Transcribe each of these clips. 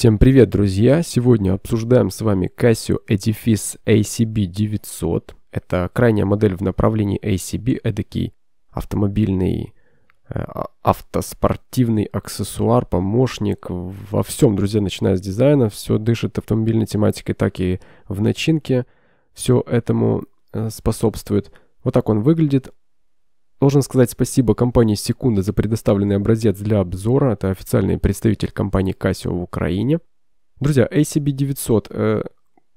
Всем привет, друзья! Сегодня обсуждаем с вами Casio Edifice ACB 900. Это крайняя модель в направлении ACB, эдакий автомобильный, э, а, автоспортивный аксессуар, помощник во всем, друзья, начиная с дизайна. Все дышит автомобильной тематикой, так и в начинке. Все этому э, способствует. Вот так он выглядит. Должен сказать спасибо компании «Секунда» за предоставленный образец для обзора. Это официальный представитель компании Casio в Украине. Друзья, ACB900. Э,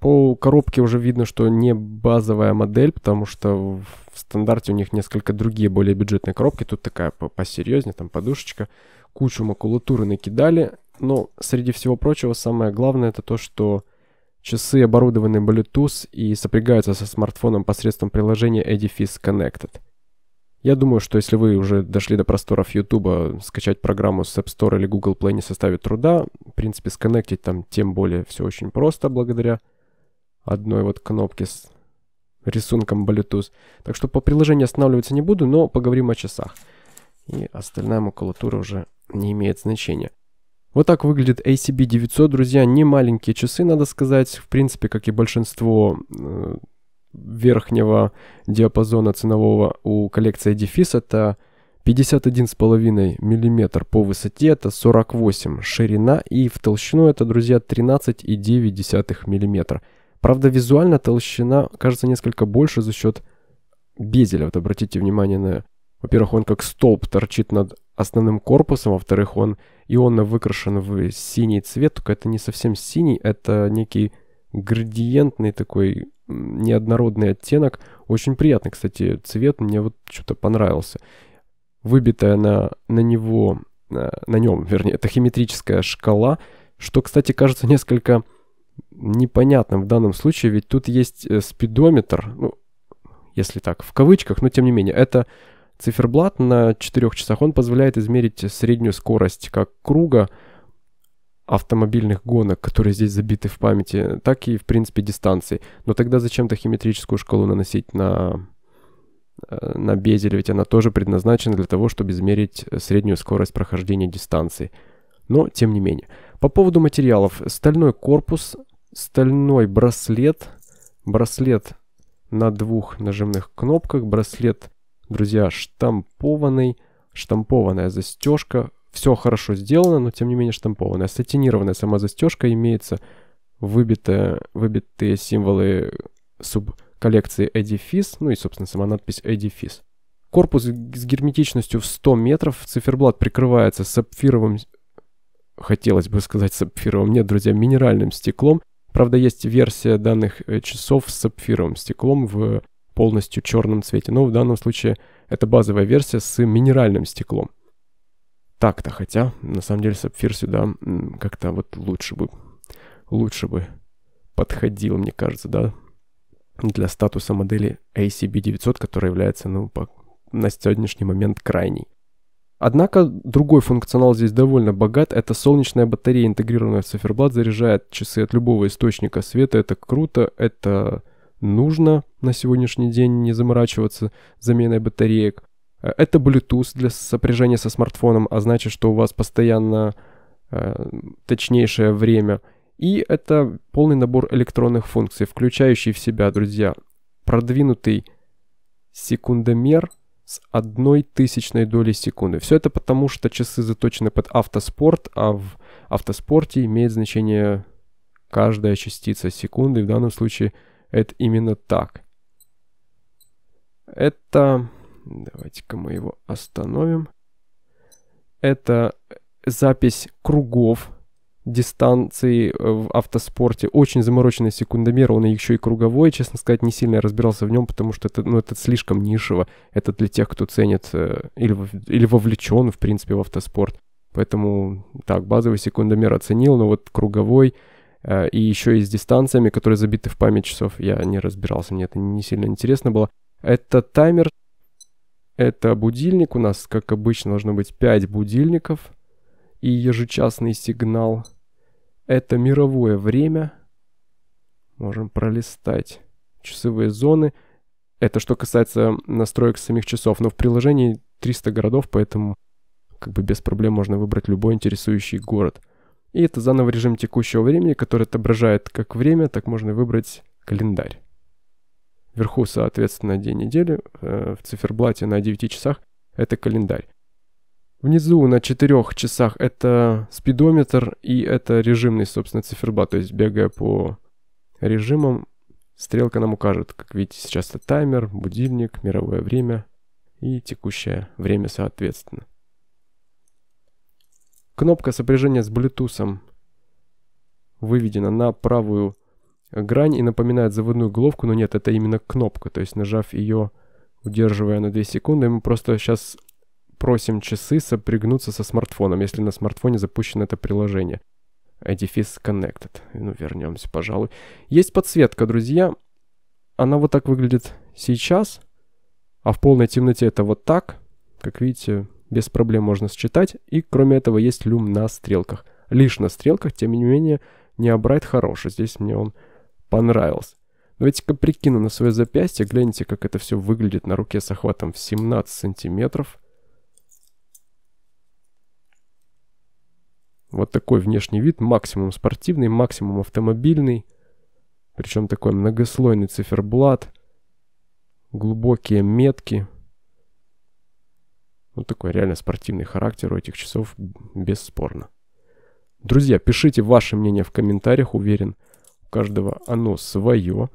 по коробке уже видно, что не базовая модель, потому что в стандарте у них несколько другие, более бюджетные коробки. Тут такая по посерьезнее, там подушечка. Кучу макулатуры накидали. Но среди всего прочего самое главное это то, что часы оборудованы Bluetooth и сопрягаются со смартфоном посредством приложения Edifis Connected – я думаю, что если вы уже дошли до просторов YouTube, скачать программу с App Store или Google Play не составит труда. В принципе, сконнектить там тем более все очень просто благодаря одной вот кнопке с рисунком Bluetooth. Так что по приложению останавливаться не буду, но поговорим о часах. И остальная макулатура уже не имеет значения. Вот так выглядит ACB 900, друзья, не маленькие часы, надо сказать. В принципе, как и большинство э, верхнего диапазона ценового у коллекции Дефис это 51,5 мм по высоте это 48 ширина и в толщину это, друзья, 13,9 мм. Правда, визуально толщина кажется несколько больше за счет безеля. Вот обратите внимание на... Во-первых, он как столб торчит над основным корпусом, во-вторых, он ионно выкрашен в синий цвет, только это не совсем синий, это некий градиентный такой неоднородный оттенок. Очень приятный, кстати, цвет. Мне вот что-то понравился. Выбитая на, на него, э, на, на нем, вернее, это тахиметрическая шкала, что, кстати, кажется несколько непонятным в данном случае, ведь тут есть э, спидометр, ну, если так, в кавычках, но тем не менее, это циферблат на 4 часах, он позволяет измерить среднюю скорость как круга, автомобильных гонок, которые здесь забиты в памяти, так и, в принципе, дистанций. Но тогда зачем то тахиметрическую шкалу наносить на, э, на безель? Ведь она тоже предназначена для того, чтобы измерить э, среднюю скорость прохождения дистанции. Но, тем не менее. По поводу материалов. Стальной корпус, стальной браслет, браслет на двух нажимных кнопках, браслет, друзья, штампованный, штампованная застежка, все хорошо сделано, но тем не менее штампованное. Сатинированная сама застежка имеется выбитая, выбитые символы субколлекции Эдифис, ну и, собственно, сама надпись Эдифис. Корпус с герметичностью в 100 метров, циферблат прикрывается сапфировым, хотелось бы сказать сапфировым, нет, друзья, минеральным стеклом. Правда, есть версия данных э, часов с сапфировым стеклом в полностью черном цвете, но в данном случае это базовая версия с минеральным стеклом так-то, хотя на самом деле сапфир сюда как-то вот лучше бы, лучше бы подходил, мне кажется, да, для статуса модели ACB900, которая является, ну, по, на сегодняшний момент крайней. Однако другой функционал здесь довольно богат. Это солнечная батарея, интегрированная в циферблат, заряжает часы от любого источника света. Это круто, это нужно на сегодняшний день не заморачиваться заменой батареек. Э, это Bluetooth для сопряжения со смартфоном, а значит, что у вас постоянно э, точнейшее время. И это полный набор электронных функций, включающий в себя, друзья, продвинутый секундомер с одной тысячной долей секунды. Все это потому, что часы заточены под автоспорт, а в автоспорте имеет значение каждая частица секунды. в данном случае это именно так. Это Давайте-ка мы его остановим. Это запись кругов дистанции э, в автоспорте. Очень замороченный секундомер, он еще и круговой. Честно сказать, не сильно я разбирался в нем, потому что это, ну, это слишком нишево. Это для тех, кто ценит э, или, или вовлечен, в принципе, в автоспорт. Поэтому, так, базовый секундомер оценил, но вот круговой э, и еще и с дистанциями, которые забиты в память часов, я не разбирался, мне это не сильно интересно было. Это таймер это будильник. У нас, как обычно, должно быть 5 будильников и ежечасный сигнал. Это мировое время. Можем пролистать часовые зоны. Это что касается настроек самих часов. Но в приложении 300 городов, поэтому как бы без проблем можно выбрать любой интересующий город. И это заново режим текущего времени, который отображает как время, так можно выбрать календарь. Вверху, соответственно, день недели, э, в циферблате на 9 часах это календарь. Внизу на 4 часах это спидометр и это режимный, собственно, циферблат. То есть бегая по режимам, стрелка нам укажет, как видите, сейчас это таймер, будильник, мировое время и текущее время соответственно. Кнопка сопряжения с Bluetooth выведена на правую грань и напоминает заводную головку, но нет, это именно кнопка. То есть нажав ее, удерживая на 2 секунды, мы просто сейчас просим часы сопрягнуться со смартфоном, если на смартфоне запущено это приложение. Edifice Connected. Ну, вернемся, пожалуй. Есть подсветка, друзья. Она вот так выглядит сейчас, а в полной темноте это вот так. Как видите, без проблем можно считать. И кроме этого есть люм на стрелках. Лишь на стрелках, тем не менее, не обрать хороший. Здесь мне он понравился. Давайте-ка прикину на свое запястье, Гляньте, как это все выглядит на руке с охватом в 17 сантиметров. Вот такой внешний вид, максимум спортивный, максимум автомобильный. Причем такой многослойный циферблат, глубокие метки. Вот такой реально спортивный характер у этих часов бесспорно. Друзья, пишите ваше мнение в комментариях, уверен, каждого оно свое.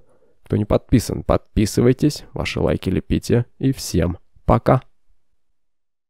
Кто не подписан, подписывайтесь, ваши лайки лепите и всем пока.